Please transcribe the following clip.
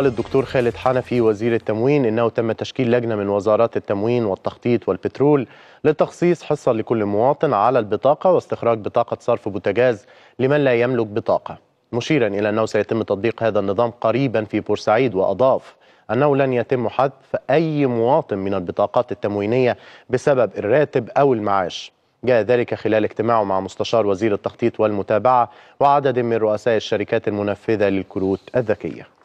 قال الدكتور خالد حنفي وزير التموين انه تم تشكيل لجنه من وزارات التموين والتخطيط والبترول لتخصيص حصه لكل مواطن على البطاقه واستخراج بطاقه صرف بوتاجاز لمن لا يملك بطاقه مشيرا الى انه سيتم تطبيق هذا النظام قريبا في بورسعيد واضاف انه لن يتم حذف اي مواطن من البطاقات التموينيه بسبب الراتب او المعاش جاء ذلك خلال اجتماعه مع مستشار وزير التخطيط والمتابعه وعدد من رؤساء الشركات المنفذه للكروت الذكيه